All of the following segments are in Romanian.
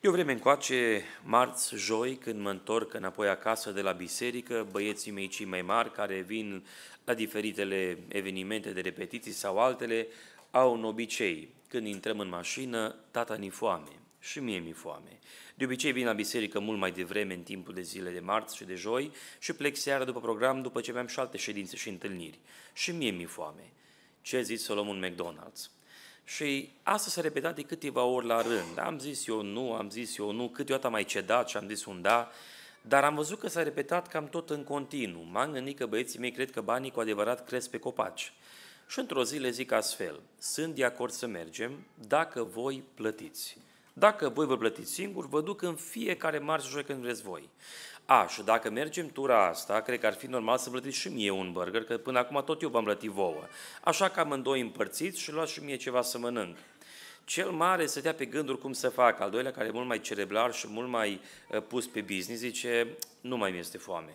De o vreme încoace, marți, joi, când mă întorc înapoi acasă de la biserică, băieții mei cei mai mari care vin la diferitele evenimente de repetiții sau altele, au un obicei. Când intrăm în mașină, tata ni foame și mie mi foame. De obicei vin la biserică mult mai devreme în timpul de zile de marți și de joi și plec seara după program după ce aveam și alte ședințe și întâlniri. Și mie mi foame. Ce zici să luăm un McDonald's? Și asta s-a repetat de câteva ori la rând. Am zis eu nu, am zis eu nu, câteodată am mai cedat și am zis un da, dar am văzut că s-a repetat cam tot în continuu. M-am gândit că băieții mei cred că banii cu adevărat cresc pe copaci. Și într-o zi le zic astfel, sunt de acord să mergem dacă voi plătiți. Dacă voi vă plătiți singur, vă duc în fiecare marți joi când vreți voi. A, și dacă mergem tura asta, cred că ar fi normal să plătiți și mie un burger, că până acum tot eu v-am plătit vouă. Așa că amândoi împărțiți și luați și mie ceva să mănânc. Cel mare să dea pe gânduri cum să fac. Al doilea, care e mult mai cerebral și mult mai uh, pus pe business, zice, nu mai mi este foame.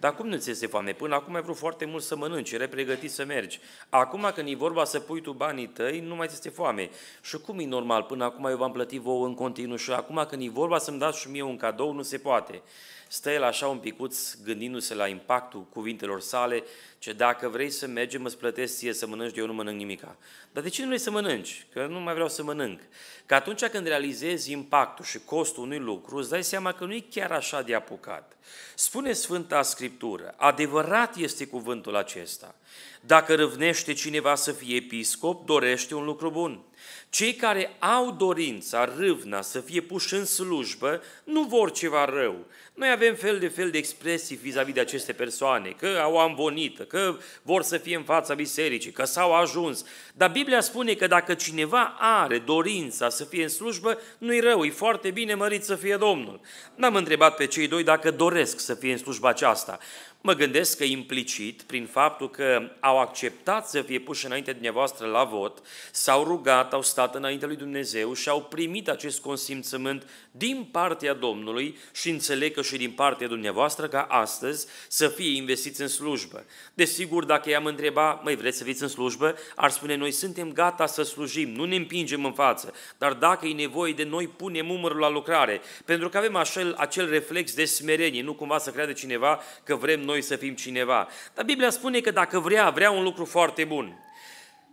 Dar cum nu ți este foame? Până acum ai vrut foarte mult să mănânci, erai pregătit să mergi. Acum când e vorba să pui tu banii tăi, nu mai ți este foame. Și cum e normal? Până acum eu v-am plătit vouă în continuu și acum când e vorba să-mi dați și mie un cadou, nu se poate stă el așa un picuț gândindu-se la impactul cuvintelor sale, ce dacă vrei să mergem, îți plătesc ție să mănânci, eu nu mănânc nimica. Dar de ce nu vrei să mănânci? Că nu mai vreau să mănânc. Că atunci când realizezi impactul și costul unui lucru, îți dai seama că nu e chiar așa de apucat. Spune Sfânta Scriptură, adevărat este cuvântul acesta. Dacă răvnește cineva să fie episcop, dorește un lucru bun. Cei care au dorința, râvna să fie puși în slujbă, nu vor ceva rău. Noi avem fel de fel de expresii vis-a-vis de aceste persoane, că au amvonită, că vor să fie în fața bisericii, că s-au ajuns. Dar Biblia spune că dacă cineva are dorința să fie în slujbă, nu-i rău, e foarte bine mărit să fie Domnul. N-am întrebat pe cei doi dacă doresc să fie în slujba aceasta. Mă gândesc că implicit, prin faptul că au acceptat să fie puși înainte de dumneavoastră la vot, s-au rugat, au stat înaintea lui Dumnezeu și au primit acest consimțământ din partea Domnului și înțeleg că și din partea dumneavoastră ca astăzi să fie investiți în slujbă. Desigur, dacă i-am întrebat, măi, vreți să fiți în slujbă? Ar spune, noi suntem gata să slujim, nu ne împingem în față, dar dacă e nevoie de noi, punem umărul la lucrare, pentru că avem așa acel reflex de smerenie, nu cumva să creadă cineva că vrem noi noi să fim cineva. Dar Biblia spune că dacă vrea, vrea un lucru foarte bun.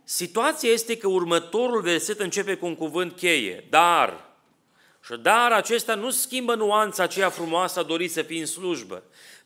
Situația este că următorul verset începe cu un cuvânt cheie, dar. Și dar acesta nu schimbă nuanța aceea frumoasă a dorit să fii în slujbă,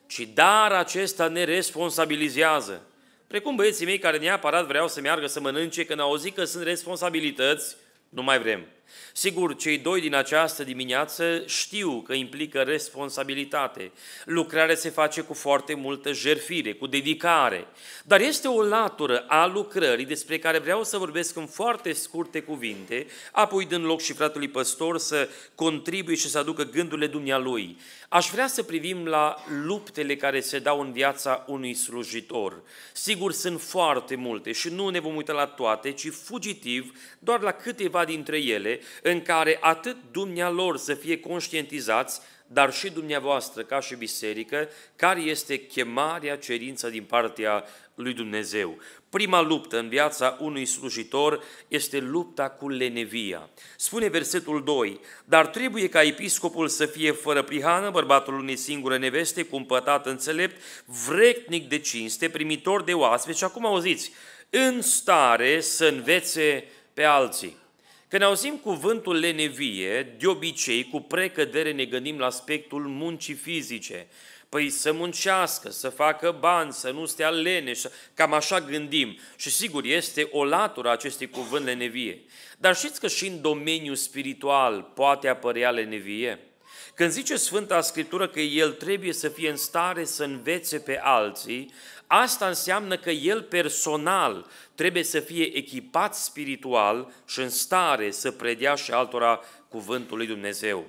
ci dar acesta ne responsabilizează. Precum băieții mei care neapărat vreau să meargă să mănânce, când au zis că sunt responsabilități, nu mai vrem. Sigur, cei doi din această dimineață știu că implică responsabilitate. Lucrarea se face cu foarte multă jerfire, cu dedicare. Dar este o latură a lucrării despre care vreau să vorbesc în foarte scurte cuvinte, apoi dând loc și fratului păstor să contribuie și să aducă gândurile dumnealui. Aș vrea să privim la luptele care se dau în viața unui slujitor. Sigur, sunt foarte multe și nu ne vom uita la toate, ci fugitiv doar la câteva dintre ele, în care atât dumnealor să fie conștientizați, dar și dumneavoastră ca și biserică, care este chemarea, cerință din partea lui Dumnezeu. Prima luptă în viața unui slujitor este lupta cu lenevia. Spune versetul 2, dar trebuie ca episcopul să fie fără prihană, bărbatul unei singure neveste, cumpătat înțelept, vrecnic de cinste, primitor de oaspe și acum auziți, în stare să învețe pe alții. Când auzim cuvântul lenevie, de obicei, cu precădere ne gândim la aspectul muncii fizice. Păi să muncească, să facă bani, să nu stea lene, cam așa gândim. Și sigur, este o latură acestui cuvânt lenevie. Dar știți că și în domeniul spiritual poate apărea lenevie? Când zice Sfânta Scriptură că el trebuie să fie în stare să învețe pe alții, Asta înseamnă că el personal trebuie să fie echipat spiritual și în stare să predea și altora cuvântul lui Dumnezeu.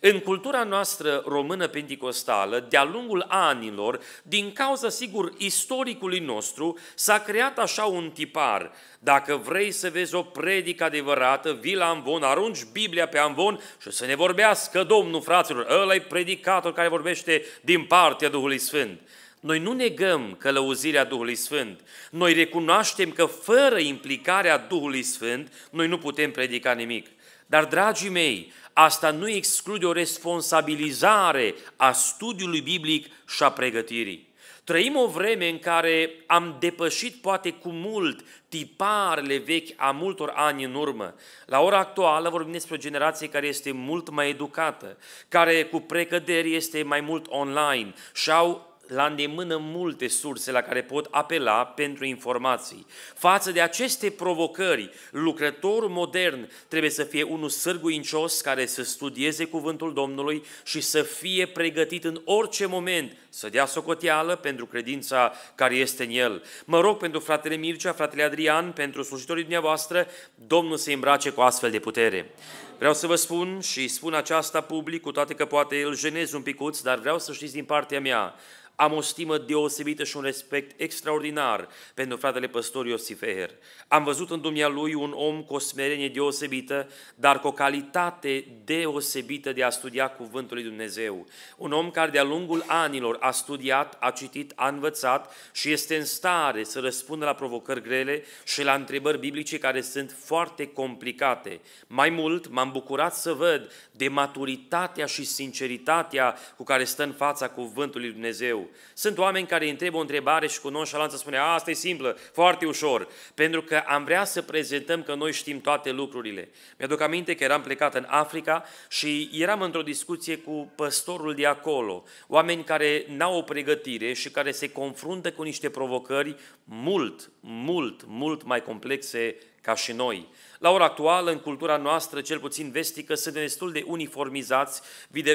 În cultura noastră română pentecostală, de-a lungul anilor, din cauza, sigur, istoricului nostru, s-a creat așa un tipar. Dacă vrei să vezi o predică adevărată, vii la amvon, arunci Biblia pe amvon și să ne vorbească Domnul, fraților, ăla e predicator care vorbește din partea Duhului Sfânt. Noi nu negăm călăuzirea Duhului Sfânt. Noi recunoaștem că fără implicarea Duhului Sfânt noi nu putem predica nimic. Dar, dragii mei, asta nu exclude o responsabilizare a studiului biblic și a pregătirii. Trăim o vreme în care am depășit poate cu mult tiparele vechi a multor ani în urmă. La ora actuală vorbim despre o generație care este mult mai educată, care cu precăderi este mai mult online și au la îndemână multe surse la care pot apela pentru informații. Față de aceste provocări, lucrătorul modern trebuie să fie unul sârguincios care să studieze cuvântul Domnului și să fie pregătit în orice moment să dea socoteală pentru credința care este în el. Mă rog pentru fratele Mircea, fratele Adrian, pentru slujitorii dumneavoastră, Domnul să îmbrace cu astfel de putere. Vreau să vă spun și spun aceasta public, cu toate că poate îl jenez un picuț, dar vreau să știți din partea mea, am o stimă deosebită și un respect extraordinar pentru fratele păstor Iosif Eher. Am văzut în lui un om cu o smerenie deosebită, dar cu o calitate deosebită de a studia Cuvântul lui Dumnezeu. Un om care de-a lungul anilor a studiat, a citit, a învățat și este în stare să răspundă la provocări grele și la întrebări biblice care sunt foarte complicate. Mai mult, m-am bucurat să văd de maturitatea și sinceritatea cu care stă în fața cuvântului Dumnezeu. Sunt oameni care îi întreb o întrebare și cu nonșalanță spune, a, asta e simplă, foarte ușor, pentru că am vrea să prezentăm că noi știm toate lucrurile. Mi-aduc aminte că eram plecat în Africa și eram într-o discuție cu păstorul de acolo, oameni care n-au o pregătire și care se confruntă cu niște provocări mult, mult, mult mai complexe ca și noi. La ora actuală, în cultura noastră, cel puțin vestică, sunt destul de uniformizați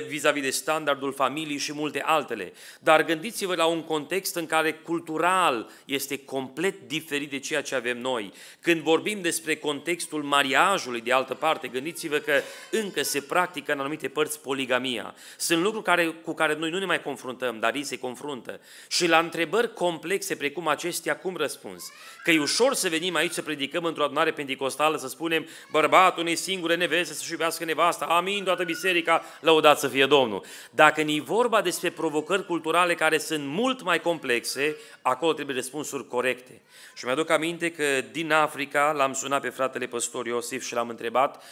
vis-a-vis de standardul familiei și multe altele. Dar gândiți-vă la un context în care cultural este complet diferit de ceea ce avem noi. Când vorbim despre contextul mariajului, de altă parte, gândiți-vă că încă se practică în anumite părți poligamia. Sunt lucruri care, cu care noi nu ne mai confruntăm, dar ei se confruntă. Și la întrebări complexe precum acestea, cum răspuns? Că e ușor să venim aici să predicăm într-o adunare pentecostală să spunem bărbatul unei singure neveste să-și iubească nevasta, amin, toată biserica, lăudat să fie Domnul. Dacă e vorba despre provocări culturale care sunt mult mai complexe, acolo trebuie răspunsuri corecte. Și mi-aduc aminte că din Africa l-am sunat pe fratele păstor Iosif și l-am întrebat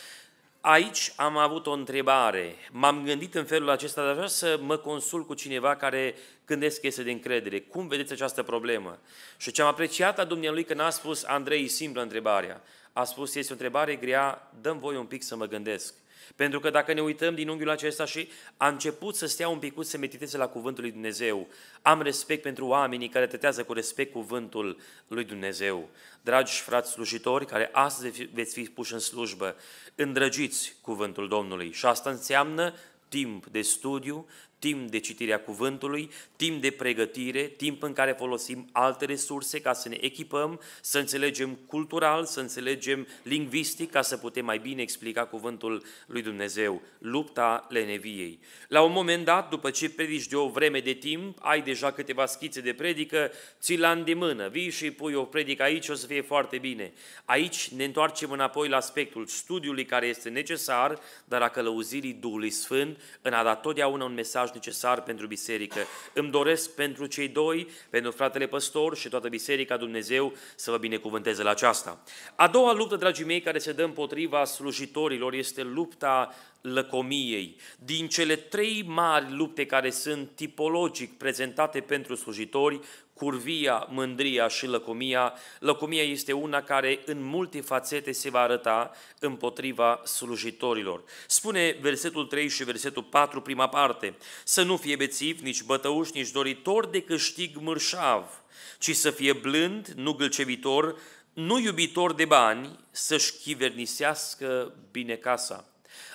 Aici am avut o întrebare. M-am gândit în felul acesta, dar vreau să mă consult cu cineva care gândesc că este de încredere. Cum vedeți această problemă? Și ce am apreciat la Dumnealui că n-a spus Andrei simplă întrebarea. A spus, este o întrebare grea, dăm voi un pic să mă gândesc. Pentru că dacă ne uităm din unghiul acesta și a început să stea un picuț să mediteze la cuvântul lui Dumnezeu, am respect pentru oamenii care tătează cu respect cuvântul lui Dumnezeu. Dragi frați slujitori care astăzi veți fi puși în slujbă, îndrăgiți cuvântul Domnului și asta înseamnă timp de studiu, timp de citirea cuvântului, timp de pregătire, timp în care folosim alte resurse ca să ne echipăm, să înțelegem cultural, să înțelegem lingvistic, ca să putem mai bine explica cuvântul lui Dumnezeu, lupta leneviei. La un moment dat, după ce predici de o vreme de timp, ai deja câteva schițe de predică, ți la îndemână, vii și pui o predică aici, o să fie foarte bine. Aici ne întoarcem înapoi la aspectul studiului care este necesar, dar a călăuzirii Duhului Sfânt în a da totdeauna un mesaj necesar pentru biserică. Îmi doresc pentru cei doi, pentru fratele păstor și toată biserica Dumnezeu să vă binecuvânteze la aceasta. A doua luptă, dragii mei, care se dă împotriva slujitorilor este lupta lăcomiei, din cele trei mari lupte care sunt tipologic prezentate pentru slujitori, curvia, mândria și lăcomia, lăcomia este una care în multe fațete se va arăta împotriva slujitorilor. Spune versetul 3 și versetul 4, prima parte, să nu fie bețiv, nici bătăuș, nici doritor de câștig mârșav, ci să fie blând, nu gâlcevitor, nu iubitor de bani, să-și chivernisească bine casa.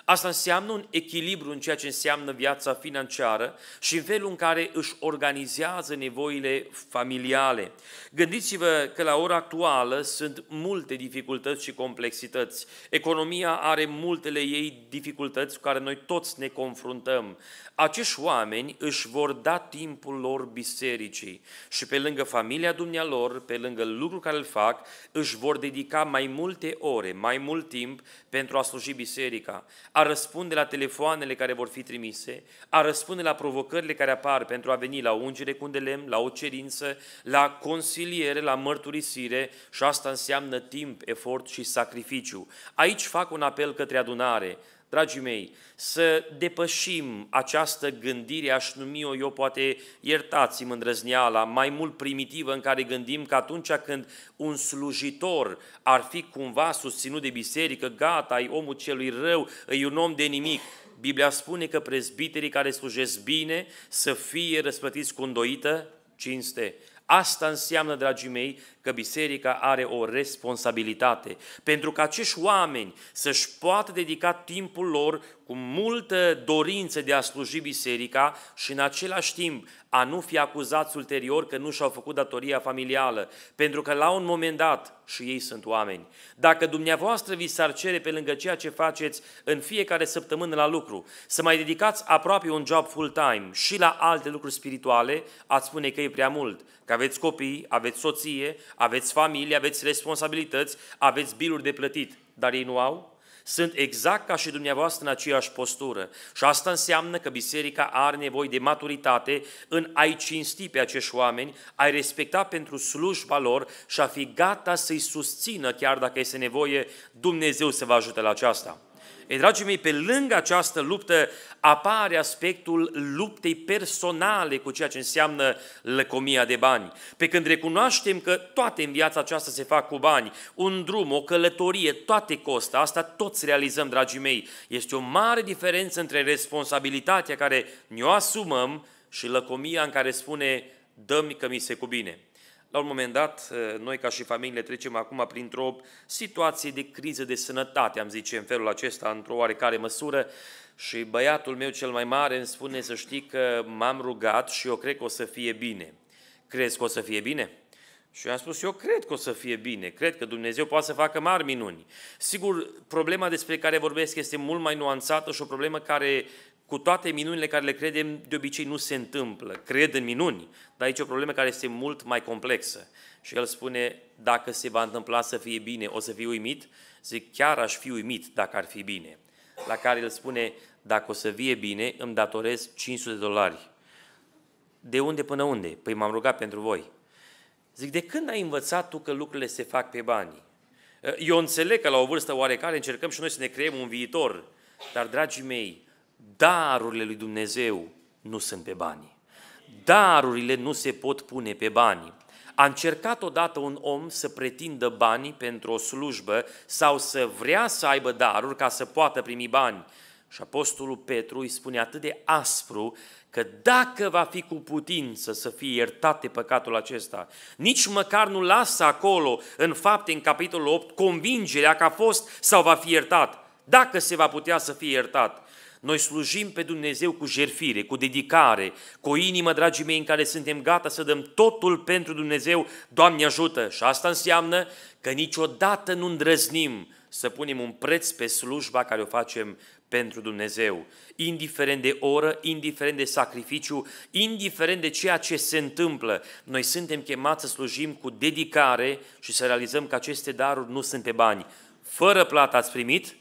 Asta înseamnă un echilibru în ceea ce înseamnă viața financiară și în felul în care își organizează nevoile familiale. Gândiți-vă că la ora actuală sunt multe dificultăți și complexități. Economia are multele ei dificultăți cu care noi toți ne confruntăm. Acești oameni își vor da timpul lor bisericii și pe lângă familia dumnealor, pe lângă lucrul care îl fac, își vor dedica mai multe ore, mai mult timp pentru a sluji biserica a răspunde la telefoanele care vor fi trimise, a răspunde la provocările care apar pentru a veni la ungere cu lemn, la o cerință, la consiliere, la mărturisire și asta înseamnă timp, efort și sacrificiu. Aici fac un apel către adunare, dragii mei, să depășim această gândire, aș numi-o eu, poate iertați mă îndrăzneala, mai mult primitivă în care gândim că atunci când un slujitor ar fi cumva susținut de biserică, gata, e omul celui rău, e un om de nimic. Biblia spune că prezbiterii care slujesc bine să fie răsplătiți cu îndoită cinste. Asta înseamnă, dragii mei, că biserica are o responsabilitate pentru că acești oameni să-și poată dedica timpul lor cu multă dorință de a sluji biserica și în același timp a nu fi acuzați ulterior că nu și-au făcut datoria familială, pentru că la un moment dat și ei sunt oameni. Dacă dumneavoastră vi s-ar cere pe lângă ceea ce faceți în fiecare săptămână la lucru, să mai dedicați aproape un job full-time și la alte lucruri spirituale, ați spune că e prea mult, că aveți copii, aveți soție, aveți familie, aveți responsabilități, aveți biluri de plătit, dar ei nu au? Sunt exact ca și dumneavoastră în aceeași postură. Și asta înseamnă că biserica are nevoie de maturitate în a-i cinsti pe acești oameni, a-i respecta pentru slujba lor și a fi gata să-i susțină, chiar dacă este nevoie, Dumnezeu să vă ajute la aceasta. Ei, dragii mei, pe lângă această luptă apare aspectul luptei personale cu ceea ce înseamnă lăcomia de bani. Pe când recunoaștem că toate în viața aceasta se fac cu bani, un drum, o călătorie, toate costă, asta toți realizăm, dragii mei. Este o mare diferență între responsabilitatea care ne-o asumăm și lăcomia în care spune, dă-mi că mi se cuvine. La un moment dat, eh, noi ca și familie trecem acum printr-o situație de criză de sănătate, am zice în felul acesta, într-o oarecare măsură, și băiatul meu cel mai mare îmi spune să știi că m-am rugat și eu cred că o să fie bine. Crezi că o să fie bine? Și eu am spus, eu cred că o să fie bine, cred că Dumnezeu poate să facă mari minuni. Sigur, problema despre care vorbesc este mult mai nuanțată și o problemă care cu toate minunile care le credem, de obicei nu se întâmplă. Cred în minuni, dar aici e o problemă care este mult mai complexă. Și el spune, dacă se va întâmpla să fie bine, o să fii uimit? Zic, chiar aș fi uimit dacă ar fi bine. La care el spune, dacă o să fie bine, îmi datorez 500 de dolari. De unde până unde? Păi m-am rugat pentru voi. Zic, de când ai învățat tu că lucrurile se fac pe bani? Eu înțeleg că la o vârstă oarecare încercăm și noi să ne creăm un viitor, dar, dragii mei, Darurile lui Dumnezeu nu sunt pe bani. Darurile nu se pot pune pe bani. A încercat odată un om să pretindă bani pentru o slujbă sau să vrea să aibă daruri ca să poată primi bani. Și Apostolul Petru îi spune atât de aspru că dacă va fi cu putință să fie iertate păcatul acesta, nici măcar nu lasă acolo, în fapte, în capitolul 8, convingerea că a fost sau va fi iertat, dacă se va putea să fie iertat. Noi slujim pe Dumnezeu cu jerfire, cu dedicare, cu o inimă, dragii mei, în care suntem gata să dăm totul pentru Dumnezeu, Doamne ajută! Și asta înseamnă că niciodată nu îndrăznim să punem un preț pe slujba care o facem pentru Dumnezeu. Indiferent de oră, indiferent de sacrificiu, indiferent de ceea ce se întâmplă, noi suntem chemați să slujim cu dedicare și să realizăm că aceste daruri nu sunt pe bani. Fără plată ați primit,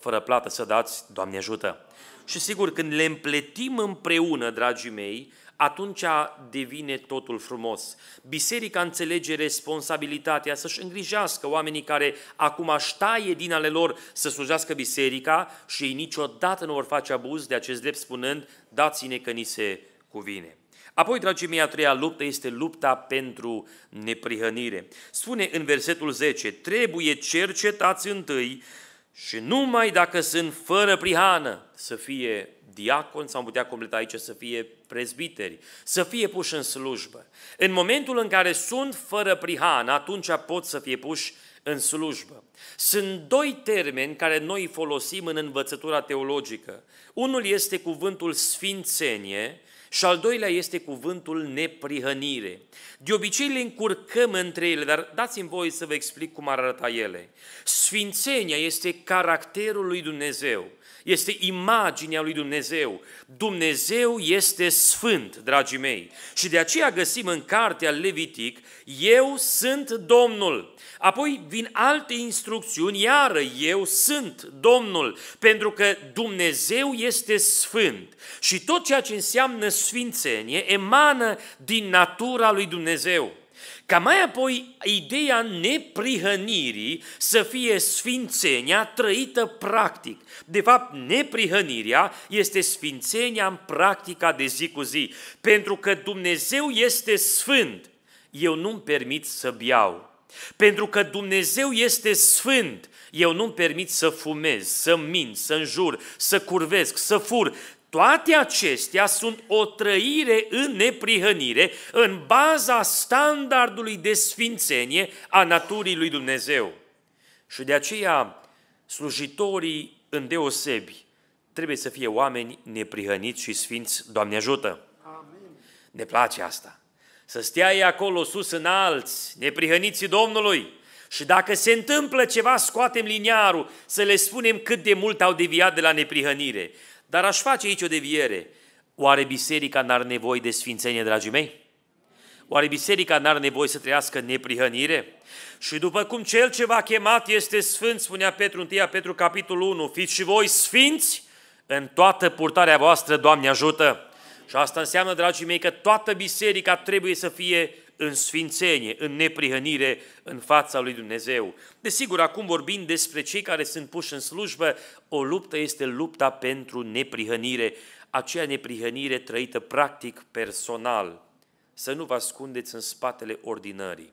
fără plată să dați, Doamne ajută! Și sigur, când le împletim împreună, dragii mei, atunci devine totul frumos. Biserica înțelege responsabilitatea să-și îngrijească oamenii care acum își taie din ale lor să slujească biserica și ei niciodată nu vor face abuz de acest drept spunând, dați-ne că ni se cuvine. Apoi, dragii mei, a treia luptă este lupta pentru neprihănire. Spune în versetul 10, trebuie cercetați întâi și numai dacă sunt fără prihană să fie diacon, sau am putea completa aici să fie prezbiteri, să fie puși în slujbă. În momentul în care sunt fără prihană, atunci pot să fie puși în slujbă. Sunt doi termeni care noi folosim în învățătura teologică. Unul este cuvântul sfințenie și al doilea este cuvântul neprihănire. De obicei le încurcăm între ele, dar dați-mi voie să vă explic cum arată arăta ele. Sfințenia este caracterul lui Dumnezeu este imaginea lui Dumnezeu. Dumnezeu este sfânt, dragii mei. Și de aceea găsim în cartea Levitic, eu sunt Domnul. Apoi vin alte instrucțiuni, iară, eu sunt Domnul, pentru că Dumnezeu este sfânt. Și tot ceea ce înseamnă sfințenie emană din natura lui Dumnezeu. Ca mai apoi ideea neprihănirii să fie sfințenia trăită practic. De fapt, neprihănirea este sfințenia în practica de zi cu zi, pentru că Dumnezeu este sfânt. Eu nu-mi permit să biau. Pentru că Dumnezeu este sfânt, eu nu-mi permit să fumez, să mint, să înjur, să curvesc, să fur, toate acestea sunt o trăire în neprihănire, în baza standardului de sfințenie a naturii lui Dumnezeu. Și de aceea, slujitorii îndeosebi trebuie să fie oameni neprihăniți și sfinți, Doamne ajută! Amen. Ne place asta. Să stea ei acolo sus în alți, neprihăniții Domnului, și dacă se întâmplă ceva, scoatem liniarul să le spunem cât de mult au deviat de la neprihănire. Dar aș face aici o deviere. Oare biserica n-ar nevoie de sfințenie, dragii mei? Oare biserica n-ar nevoie să trăiască neprihănire? Și după cum cel ce va chemat este sfânt, spunea Petru 1 Petru capitolul 1, fiți și voi sfinți în toată purtarea voastră, Doamne ajută! Și asta înseamnă, dragii mei, că toată biserica trebuie să fie în sfințenie, în neprihănire în fața lui Dumnezeu. Desigur, acum vorbim despre cei care sunt puși în slujbă, o luptă este lupta pentru neprihănire, aceea neprihănire trăită practic personal. Să nu vă ascundeți în spatele ordinării,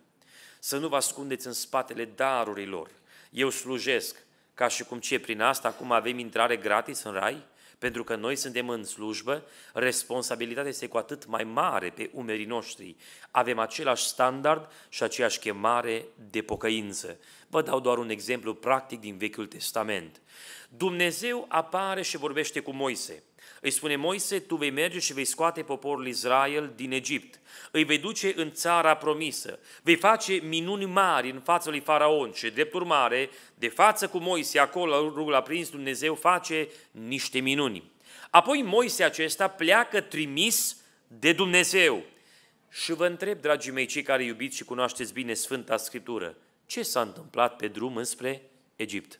să nu vă ascundeți în spatele darurilor. Eu slujesc ca și cum ce prin asta acum avem intrare gratis în rai? Pentru că noi suntem în slujbă, responsabilitatea este cu atât mai mare pe umerii noștri. Avem același standard și aceeași chemare de pocăință. Vă dau doar un exemplu practic din Vechiul Testament. Dumnezeu apare și vorbește cu Moise. Îi spune Moise, tu vei merge și vei scoate poporul Israel din Egipt. Îi vei duce în țara promisă. Vei face minuni mari în fața lui Faraon și, drept urmare, de față cu Moise, acolo rugul a prins Dumnezeu, face niște minuni. Apoi Moise acesta pleacă trimis de Dumnezeu. Și vă întreb, dragii mei, cei care iubiți și cunoașteți bine Sfânta Scriptură, ce s-a întâmplat pe drum înspre Egipt?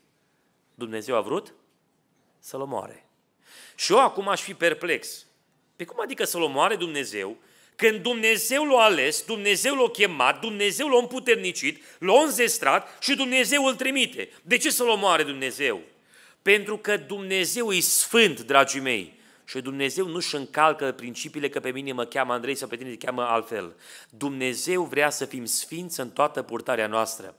Dumnezeu a vrut să-l omoare. Și eu acum aș fi perplex. Pe cum adică să-L omoare Dumnezeu când Dumnezeu l-a ales, Dumnezeu l-a chemat, Dumnezeu l-a împuternicit, l-a înzestrat și Dumnezeu îl trimite. De ce să-L omoare Dumnezeu? Pentru că Dumnezeu e sfânt, dragii mei. Și Dumnezeu nu-și încalcă principiile că pe mine mă cheamă Andrei sau pe tine te cheamă altfel. Dumnezeu vrea să fim sfinți în toată purtarea noastră.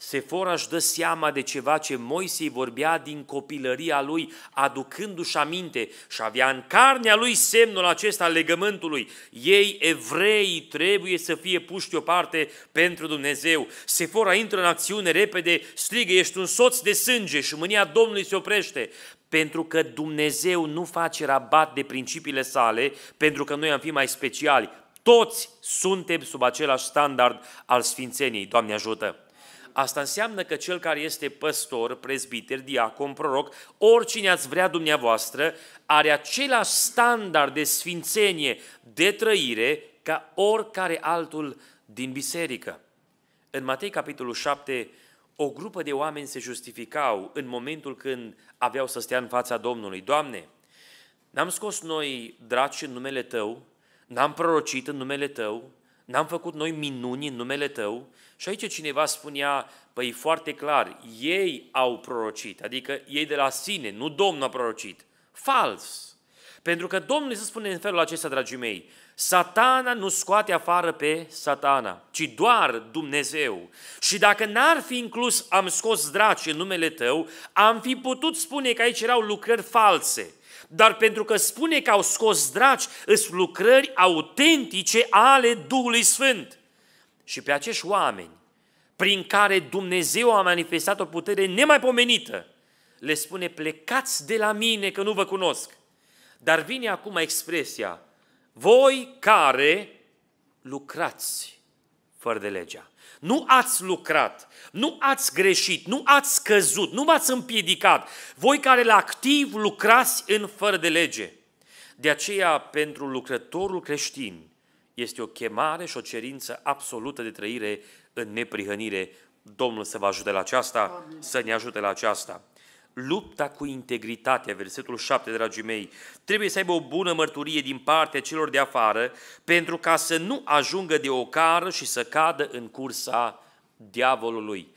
Sefora își dă seama de ceva ce Moise vorbea din copilăria lui, aducându-și aminte și avea în carnea lui semnul acesta al legământului. Ei, evrei trebuie să fie puși deoparte pentru Dumnezeu. Sefora intră în acțiune repede, strigă, ești un soț de sânge și mânia Domnului se oprește pentru că Dumnezeu nu face rabat de principiile sale, pentru că noi am fi mai speciali. Toți suntem sub același standard al sfințeniei. Doamne ajută! Asta înseamnă că cel care este păstor, prezbiter, diacon, proroc, oricine ați vrea dumneavoastră, are același standard de sfințenie, de trăire, ca oricare altul din biserică. În Matei, capitolul 7, o grupă de oameni se justificau în momentul când aveau să stea în fața Domnului. Doamne, n-am scos noi draci în numele Tău, n-am prorocit în numele Tău, n-am făcut noi minuni în numele Tău, și aici cineva spunea, păi foarte clar, ei au prorocit, adică ei de la sine, nu Domnul a prorocit. Fals! Pentru că Domnul se spune în felul acesta, dragii mei, Satana nu scoate afară pe satana, ci doar Dumnezeu. Și dacă n-ar fi inclus am scos draci în numele tău, am fi putut spune că aici erau lucrări false. Dar pentru că spune că au scos draci, sunt lucrări autentice ale Duhului Sfânt și pe acești oameni prin care Dumnezeu a manifestat o putere nemaipomenită, le spune, plecați de la mine că nu vă cunosc. Dar vine acum expresia, voi care lucrați fără de legea. Nu ați lucrat, nu ați greșit, nu ați căzut, nu v-ați împiedicat. Voi care la activ lucrați în fără de lege. De aceea, pentru lucrătorul creștin, este o chemare și o cerință absolută de trăire în neprihănire. Domnul să vă ajute la aceasta, Amin. să ne ajute la aceasta. Lupta cu integritatea, versetul 7, dragii mei, trebuie să aibă o bună mărturie din partea celor de afară pentru ca să nu ajungă de ocară și să cadă în cursa diavolului.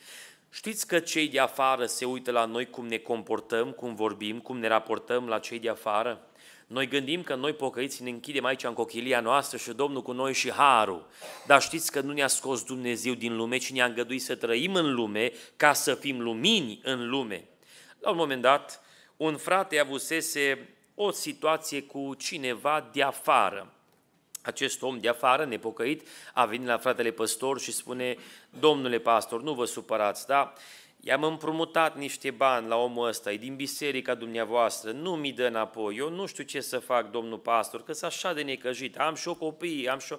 Știți că cei de afară se uită la noi cum ne comportăm, cum vorbim, cum ne raportăm la cei de afară? Noi gândim că noi pocăiți ne închidem aici în cochilia noastră și Domnul cu noi și harul. Dar știți că nu ne-a scos Dumnezeu din lume, ci ne-a îngăduit să trăim în lume ca să fim lumini în lume. La un moment dat, un frate avusese o situație cu cineva de afară. Acest om de afară, nepocăit, a venit la fratele păstor și spune, domnule pastor, nu vă supărați, da? i-am împrumutat niște bani la omul ăsta, e din biserica dumneavoastră, nu mi dă înapoi, eu nu știu ce să fac, domnul pastor, că sunt așa de necăjit, am și o copii, am și o...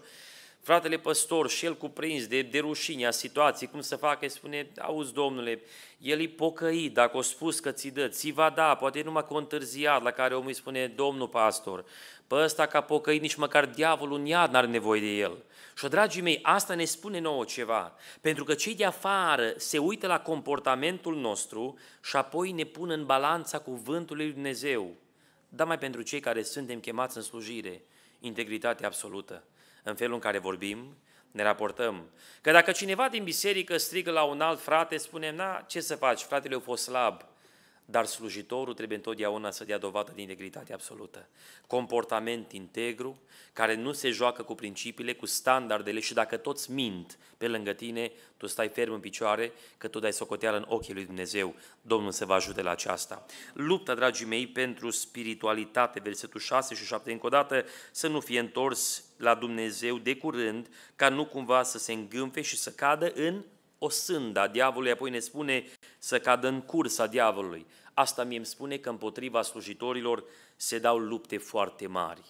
Fratele păstor și el cuprins de, de rușinea situației, cum să facă, îi spune, auzi domnule, el e pocăit, dacă o spus că ți dă, ți va da, poate numai că o întârziat, la care omul îi spune, domnul pastor, pe ăsta ca pocăit nici măcar diavolul în iad n-are nevoie de el. Și, dragii mei, asta ne spune nouă ceva, pentru că cei de afară se uită la comportamentul nostru și apoi ne pun în balanța cuvântului lui Dumnezeu, dar mai pentru cei care suntem chemați în slujire, integritate absolută în felul în care vorbim, ne raportăm. Că dacă cineva din biserică strigă la un alt frate, spune, na, ce să faci, fratele a fost slab, dar slujitorul trebuie întotdeauna să dea dovadă de integritate absolută. Comportament integru, care nu se joacă cu principiile, cu standardele și dacă toți mint pe lângă tine, tu stai ferm în picioare că tu dai socoteală în ochii lui Dumnezeu. Domnul să vă ajute la aceasta. Lupta, dragii mei, pentru spiritualitate, versetul 6 și 7, încă o dată, să nu fie întors la Dumnezeu de curând, ca nu cumva să se îngânfe și să cadă în o sânda diavolului, apoi ne spune să cadă în cursa diavolului. Asta mi îmi spune că împotriva slujitorilor se dau lupte foarte mari.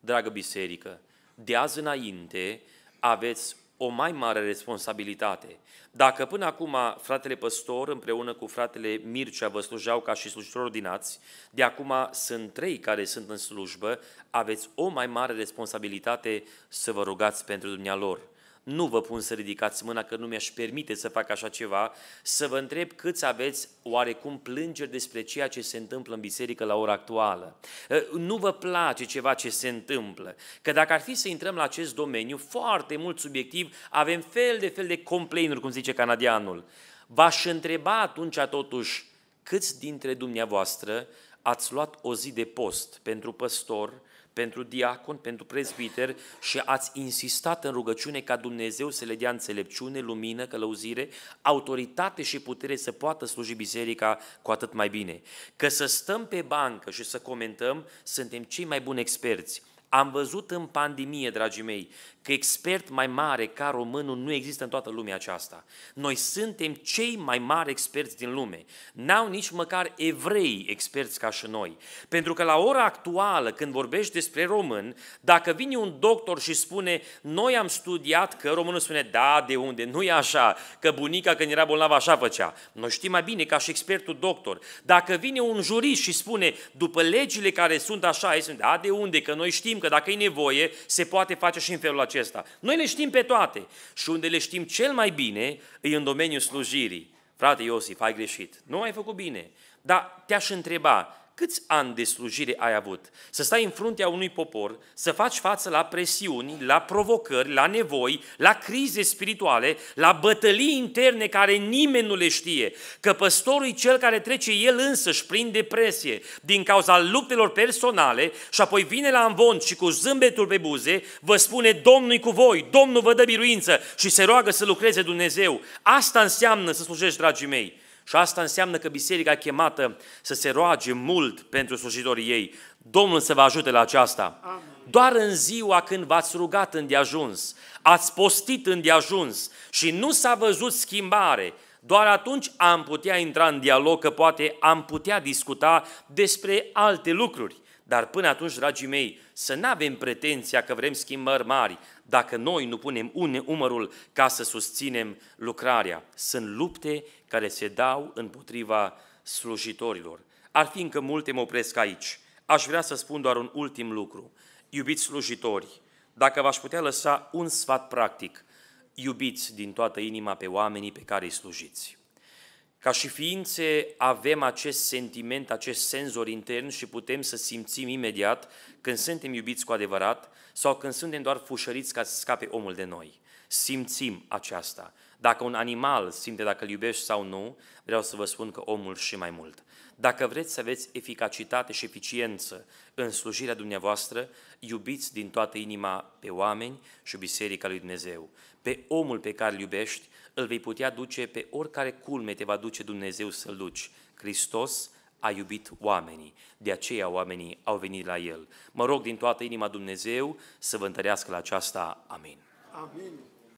Dragă biserică, de azi înainte aveți o mai mare responsabilitate. Dacă până acum fratele păstor împreună cu fratele Mircea vă slujeau ca și slujitori ordinați, de acum sunt trei care sunt în slujbă, aveți o mai mare responsabilitate să vă rugați pentru dumnealor nu vă pun să ridicați mâna că nu mi-aș permite să fac așa ceva, să vă întreb câți aveți oarecum plângeri despre ceea ce se întâmplă în biserică la ora actuală. Ă, nu vă place ceva ce se întâmplă, că dacă ar fi să intrăm la acest domeniu, foarte mult subiectiv, avem fel de fel de complainuri, cum zice canadianul. V-aș întreba atunci totuși câți dintre dumneavoastră ați luat o zi de post pentru păstor, pentru diacon, pentru prezbiter și ați insistat în rugăciune ca Dumnezeu să le dea înțelepciune, lumină, călăuzire, autoritate și putere să poată sluji biserica cu atât mai bine. Că să stăm pe bancă și să comentăm, suntem cei mai buni experți. Am văzut în pandemie, dragii mei, că expert mai mare ca românul nu există în toată lumea aceasta. Noi suntem cei mai mari experți din lume. N-au nici măcar evrei experți ca și noi. Pentru că la ora actuală, când vorbești despre român, dacă vine un doctor și spune noi am studiat că românul spune da, de unde, nu e așa, că bunica când era bolnavă așa făcea. Noi știm mai bine ca și expertul doctor. Dacă vine un jurist și spune după legile care sunt așa, ei spune da, de unde, că noi știm că dacă e nevoie se poate face și în felul acesta acesta. Noi le știm pe toate și unde le știm cel mai bine e în domeniul slujirii. Frate Iosif, ai greșit, nu ai făcut bine, dar te-aș întreba, Câți ani de slujire ai avut? Să stai în fruntea unui popor, să faci față la presiuni, la provocări, la nevoi, la crize spirituale, la bătălii interne care nimeni nu le știe. Că păstorul e cel care trece el însăși prin depresie din cauza luptelor personale și apoi vine la amvon și cu zâmbetul pe buze vă spune Domnul cu voi, Domnul vă dă biruință și se roagă să lucreze Dumnezeu. Asta înseamnă să slujești, dragii mei. Și asta înseamnă că biserica chemată să se roage mult pentru slujitorii ei. Domnul să vă ajute la aceasta. Amen. Doar în ziua când v-ați rugat îndeajuns, ați postit îndeajuns și nu s-a văzut schimbare, doar atunci am putea intra în dialog, că poate am putea discuta despre alte lucruri. Dar până atunci, dragii mei, să nu avem pretenția că vrem schimbări mari, dacă noi nu punem un umărul ca să susținem lucrarea. Sunt lupte care se dau împotriva slujitorilor. Ar fi încă multe, mă opresc aici. Aș vrea să spun doar un ultim lucru. Iubiți slujitori, dacă v-aș putea lăsa un sfat practic, iubiți din toată inima pe oamenii pe care îi slujiți. Ca și ființe avem acest sentiment, acest senzor intern și putem să simțim imediat când suntem iubiți cu adevărat sau când suntem doar fușăriți ca să scape omul de noi. Simțim aceasta. Dacă un animal simte dacă îl iubești sau nu, vreau să vă spun că omul și mai mult. Dacă vreți să aveți eficacitate și eficiență în slujirea dumneavoastră, iubiți din toată inima pe oameni și biserica lui Dumnezeu. Pe omul pe care îl iubești, îl vei putea duce pe oricare culme te va duce Dumnezeu să-l duci. Hristos a iubit oamenii, de aceea oamenii au venit la El. Mă rog din toată inima Dumnezeu să vă întărească la aceasta. Amin. Amin.